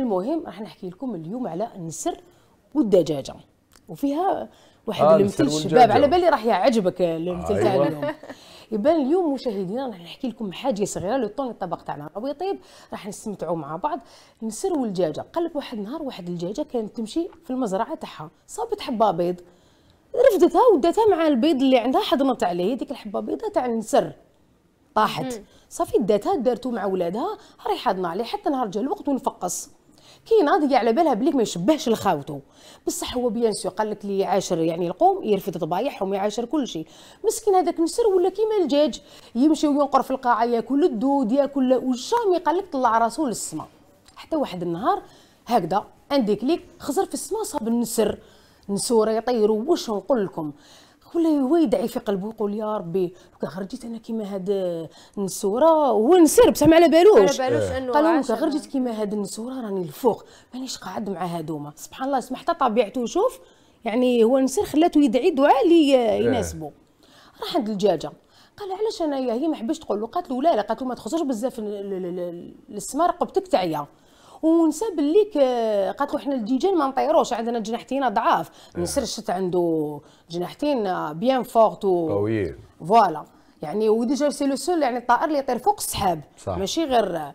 المهم راح نحكي لكم اليوم على النسر والدجاجه وفيها واحد آه المثل الشباب على بالي راح يعجبك المثل تاع آه اليوم يبان اليوم مشاهدينا راح نحكي لكم حاجه صغيره لو طون الطبق تاعنا راهو طيب راح نستمتعوا مع بعض النسر والدجاجه قال لك واحد النهار واحد الدجاجه كانت تمشي في المزرعه تاعها صابت حبه بيض رفدتها وداتها مع البيض اللي عندها حضنت عليه ديك الحبه بيضه تاع النسر طاحت صافي داتها دارتو مع ولادها راهي حاضنه عليه حتى نهار جا الوقت ونفقص كي ناضي على بالها بليك ما يشبهش لخاوتو بصح هو بيان سو قال لك لي يعاشر يعني القوم يرفد ضبايحهم يعاشر كل شيء مسكين هذاك النسر ولا كيما الدجاج يمشي وينقر في القاعه ياكل الدود ياكل والشامي قال لك طلع راسه للسماء حتى واحد النهار هكذا عندك ليك خزر في السماء صاب النسر نسوره يطيروا واش نقول لكم ولا هو يدعي في قلبه ويقول يا ربي خرجت انا كيما هاد النسوره هو نسير بصح ما على بالوش على بالوش إيه. قال لهم خرجت كيما هاد النسوره راني الفوق مانيش قاعد مع هادوما سبحان الله سمحت حتى طبيعته شوف يعني هو نسير خلاته يدعي دعاء اللي إيه. يناسبه راح عند الدجاجه قال علاش انايا هي ما حبش تقول له قالت له لا لا قالت له ما تخسرش بزاف للسما رقبتك تعيا ونسى باللي قالت له حنا الديجان ما نطيروش عندنا جناحتين ضعاف آه. نسر شت عنده جناحتين بيان فورت قويين فوالا يعني وديجا سي لو سول يعني الطائر اللي يطير فوق السحاب ماشي غير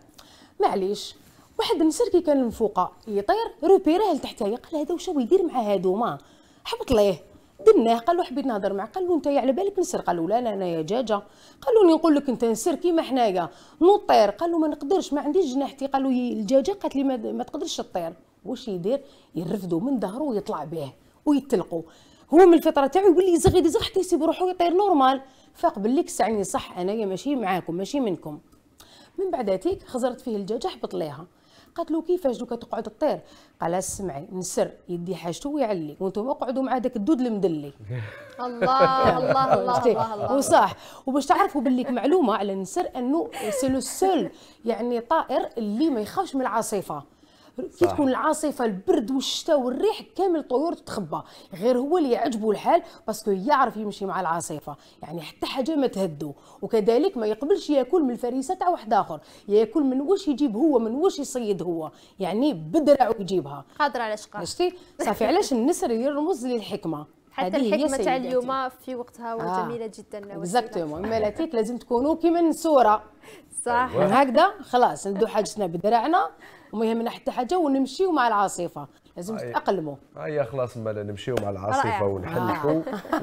معليش واحد النسر كي كان من فوقه يطير روبيراه لتحت قال هذا واش هو يدير مع هذوما حبط ليه دناه قال له حبيت نهضر معك قال له انت على يعني بالك نسر قال له لا انا يا جاجه قال له نقول لك انت نسر كيما حنايا نطير قال له ما نقدرش ما عنديش جناحتي قال له الجاجه قالت لي ما تقدرش تطير واش يدير يرفدوا من ظهره ويطلع به ويتلقوا هو من الفطره تاعو يولي يزغد يزغ حتى يسيب روحو يطير نورمال فقبل لك سعني صح انايا ماشي معاكم ماشي منكم من بعد هاتيك خزرت فيه الجاجه حبط ليها قالت له كيفاش دوكا تقعد تطير قال اسمعي نسر يدي حاجته ويعلي وانتم اقعدوا مع داك الدود المدلي الله الله الله الله الله وصح وباش تعرفوا بليك معلومه على نسر انه سي لو سول يعني طائر اللي ما يخافش من العاصفه كي تكون العاصفه البرد والشتاء والريح كامل الطيور تتخبى غير هو اللي يعجبه الحال باسكو يعرف يمشي مع العاصفه يعني حتى حاجه ما تهدو وكذلك ما يقبلش ياكل من الفريسه تاع واحد اخر ياكل من واش يجيب هو من واش يصيد هو يعني بدرع ويجيبها قادر على شقا شتي صافي علاش النسر يرمز للحكمه حتى الحكمه تاع اليوم في وقتها آه، وجميله آه. جدا اكزاكتومون ملاتيك لازم تكونوا كيما النسوره صح هكذا خلاص ندو حاجتنا بدراعنا وما يهمنا حتى حاجه ونمشيو مع العاصفه لازم تتاقلموا هيا خلاص مالا نمشيو مع العاصفه ونحلقوا